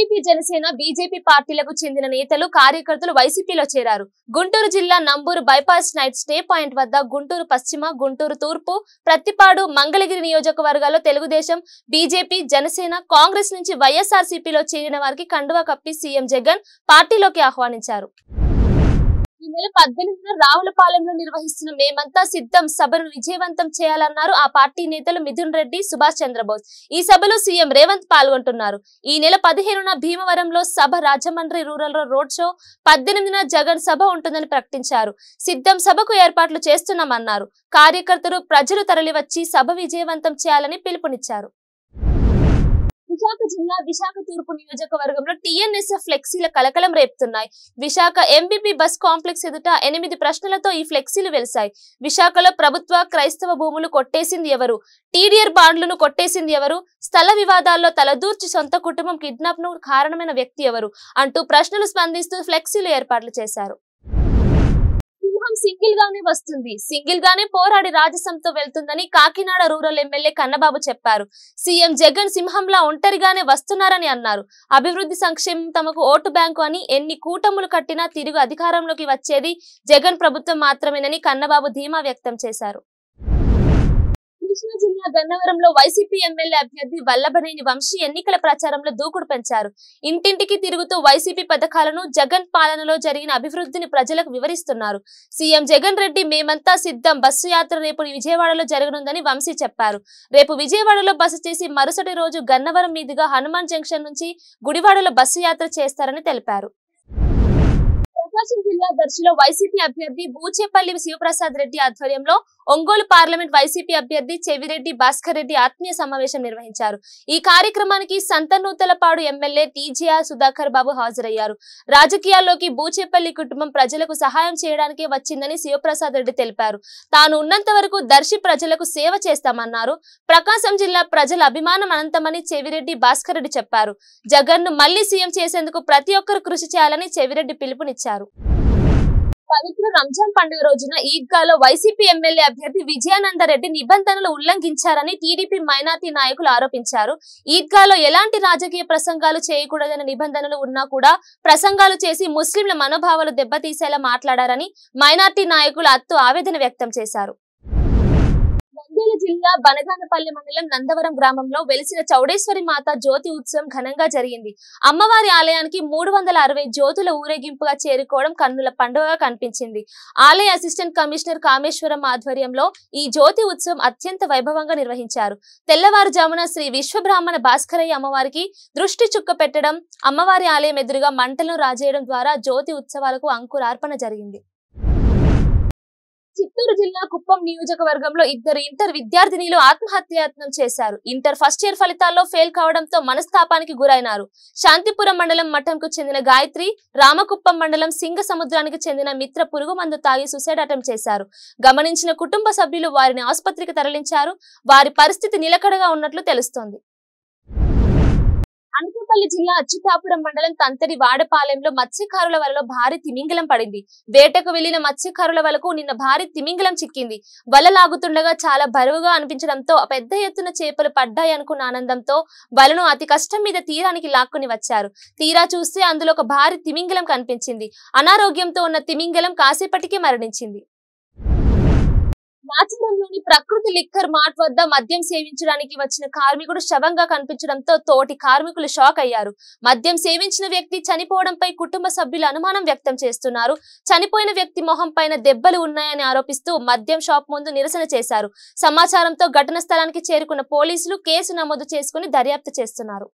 TDP Janasena BJP పార్టీలకు చెందిన నేతలు కార్యకర్తలు వైసీపీలో చేరారు గుంటూరు జిల్లా Namburu bypass night stay point వద్ద గుంటూరు పశ్చిమ గుంటూరు తూర్పు ప్రత్తిపాడు మంగళగిరి నియోజకవర్గాల్లో తెలుగుదేశం బీజేపీ జనసేన కాంగ్రెస్ నుంచి వైఎస్ఆర్ చేరిన వారికి కండువా కప్పి సీఎం జగన్ పార్టీలోకి ఆహ్వానించారు ఈ నెల పద్దెనిమిదిన రావులపాలెంలో నిర్వహిస్తున్న మేమంతా సిద్ధం సభను విజయవంతం చేయాలన్నారు ఆ పార్టీ నేతలు మిథున్ రెడ్డి సుభాష్ చంద్రబోస్ ఈ సభలో సీఎం రేవంత్ పాల్గొంటున్నారు ఈ నెల పదిహేనున భీమవరంలో సభ రాజమండ్రి రూరల్ రోడ్ షో పద్దెనిమిదిన జగన్ సభ ఉంటుందని ప్రకటించారు సిద్ధం సభకు ఏర్పాట్లు చేస్తున్నామన్నారు కార్యకర్తలు ప్రజలు తరలివచ్చి సభ విజయవంతం చేయాలని పిలుపునిచ్చారు విశాఖ జిల్లా విశాఖ తూర్పు నియోజకవర్గంలో టీఎన్ఎస్ ఫ్లెక్సీల కలకలం రేపుతున్నాయి విశాఖ ఎంబీపీ బస్ కాంప్లెక్స్ ఎదుట ఎనిమిది ప్రశ్నలతో ఈ ఫ్లెక్సీలు వెలిశాయి విశాఖలో ప్రభుత్వ క్రైస్తవ భూములు కొట్టేసింది ఎవరు టీడీఆర్ బాండ్లను కొట్టేసింది ఎవరు స్థల వివాదాల్లో తలదూర్చి సొంత కుటుంబం కిడ్నాప్ ను కారణమైన వ్యక్తి ఎవరు అంటూ ప్రశ్నలు స్పందిస్తూ ఫ్లెక్సీలు ఏర్పాట్లు చేశారు ప్రభుత్వం సింగిల్ గానే వస్తుంది సింగిల్ గానే పోరాడి రాజసంతో వెళ్తుందని కాకినాడ రూరల్ ఎమ్మెల్యే కన్నబాబు చెప్పారు సీఎం జగన్ సింహంలా ఒంటరిగానే వస్తున్నారని అన్నారు అభివృద్ధి సంక్షేమం తమకు ఓటు బ్యాంకు అని ఎన్ని కూటములు కట్టినా తిరిగి అధికారంలోకి వచ్చేది జగన్ ప్రభుత్వం మాత్రమేనని కన్నబాబు ధీమా వ్యక్తం చేశారు కృష్ణా జిల్లా గన్నవరంలో వైసీపీ ఎమ్మెల్యే అభ్యర్థి వల్లభనేని వంశీ ఎన్నికల ప్రచారంలో దూకుడు పెంచారు ఇంటింటికి తిరుగుతూ వైసీపీ పథకాలను జగన్ పాలనలో జరిగిన అభివృద్ధిని ప్రజలకు వివరిస్తున్నారు సీఎం జగన్ రెడ్డి మేమంతా సిద్ధం బస్సు యాత్ర రేపు విజయవాడలో జరగనుందని వంశీ చెప్పారు రేపు విజయవాడలో బస్సు చేసి మరుసటి రోజు గన్నవరం మీదుగా హనుమాన్ జంక్షన్ నుంచి గుడివాడలో బస్సు యాత్ర చేస్తారని తెలిపారు ప్రకాశం జిల్లా దర్శిలో వైసీపీ అభ్యర్థి బూచేపల్లి శివప్రసాద్ రెడ్డి ఆధ్వర్యంలో ఒంగోలు పార్లమెంట్ వైసీపీ అభ్యర్థి చెవిరెడ్డి భాస్కర్ రెడ్డి ఆత్మీయ సమావేశం నిర్వహించారు ఈ కార్యక్రమానికి సంతనూతలపాడు ఎమ్మెల్యే టీజీఆర్ సుధాకర్ బాబు హాజరయ్యారు రాజకీయాల్లోకి బూచేపల్లి కుటుంబం ప్రజలకు సహాయం చేయడానికే వచ్చిందని శివప్రసాద్ రెడ్డి తెలిపారు తాను ఉన్నంత వరకు దర్శి ప్రజలకు సేవ చేస్తామన్నారు ప్రకాశం జిల్లా ప్రజల అభిమానం అనంతమని చెవిరెడ్డి భాస్కర్ రెడ్డి చెప్పారు జగన్ ను మళ్లీ సీఎం చేసేందుకు ప్రతి ఒక్కరు కృషి చేయాలని చెవిరెడ్డి పిలుపునిచ్చారు పవిత్ర రంజాన్ పండుగ రోజున ఈద్గాలో వైసీపీ ఎమ్మెల్యే అభ్యర్థి విజయానందరెడ్డి నిబంధనలు ఉల్లంఘించారని టీడీపీ మైనార్టీ నాయకులు ఆరోపించారు ఈద్గాలో ఎలాంటి రాజకీయ ప్రసంగాలు చేయకూడదనే నిబంధనలు ఉన్నా కూడా ప్రసంగాలు చేసి ముస్లింల మనోభావాలు దెబ్బతీసేలా మాట్లాడారని మైనార్టీ నాయకులు అత్తు ఆవేదన వ్యక్తం చేశారు నంద్యాల జిల్లా బనగానపల్లి మండలం నందవరం గ్రామంలో వెలిసిన చౌడేశ్వరి మాత జ్యోతి ఉత్సవం ఘనంగా జరిగింది అమ్మవారి ఆలయానికి మూడు వందల అరవై జ్యోతుల ఊరేగింపుగా చేరుకోవడం కన్నుల పండుగగా కనిపించింది ఆలయ అసిస్టెంట్ కమిషనర్ కామేశ్వరం ఆధ్వర్యంలో ఈ జ్యోతి ఉత్సవం అత్యంత వైభవంగా నిర్వహించారు తెల్లవారుజామున శ్రీ విశ్వబ్రాహ్మణ భాస్కరయ్య అమ్మవారికి దృష్టి చుక్క పెట్టడం అమ్మవారి ఆలయం ఎదురుగా మంటలను రాజేయడం ద్వారా జ్యోతి ఉత్సవాలకు అంకురార్పణ జరిగింది చిత్తూరు జిల్లా కుప్పం నియోజకవర్గంలో ఇద్దరు ఇంటర్ విద్యార్థినిలు ఆత్మహత్యాయత్నం చేశారు ఇంటర్ ఫస్ట్ ఇయర్ ఫలితాల్లో ఫెయిల్ కావడంతో మనస్తాపానికి గురైనారు శాంతిపురం మండలం మఠంకు చెందిన గాయత్రి రామకుప్పం మండలం సింగ సముద్రానికి చెందిన మిత్ర పురుగు మందు తాగి సుసైడ్ అటెంప్ట్ చేశారు గమనించిన కుటుంబ సభ్యులు వారిని ఆసుపత్రికి తరలించారు వారి పరిస్థితి నిలకడగా ఉన్నట్లు తెలుస్తోంది అనకాపల్లి జిల్లా అచ్చుతాపురం మండలం తంతరి వాడపాలెంలో మత్స్యకారుల వలలో భారీ తిమింగలం పడింది వేటకు వెళ్లిన మత్స్యకారుల వలకు నిన్న భారీ తిమింగలం చిక్కింది వల లాగుతుండగా చాలా బరువుగా అనిపించడంతో పెద్ద ఎత్తున చేపలు పడ్డాయనుకున్న ఆనందంతో వలను అతి కష్టం మీద తీరానికి లాక్కుని వచ్చారు తీరా చూస్తే అందులో ఒక భారీ తిమింగలం కనిపించింది అనారోగ్యంతో ఉన్న తిమింగలం కాసేపటికే మరణించింది రాజమండ్రిలోని ప్రకృతి లిక్కర్ మార్ట్ వద్ద మద్యం సేవించడానికి వచ్చిన కార్మికుడు శవంగా కనిపించడంతో తోటి కార్మికులు షాక్ అయ్యారు మద్యం సేవించిన వ్యక్తి చనిపోవడంపై కుటుంబ సభ్యులు అనుమానం వ్యక్తం చేస్తున్నారు చనిపోయిన వ్యక్తి మొహం పైన దెబ్బలు ఉన్నాయని ఆరోపిస్తూ మద్యం షాప్ ముందు నిరసన చేశారు సమాచారంతో ఘటన స్థలానికి చేరుకున్న పోలీసులు కేసు నమోదు చేసుకుని దర్యాప్తు చేస్తున్నారు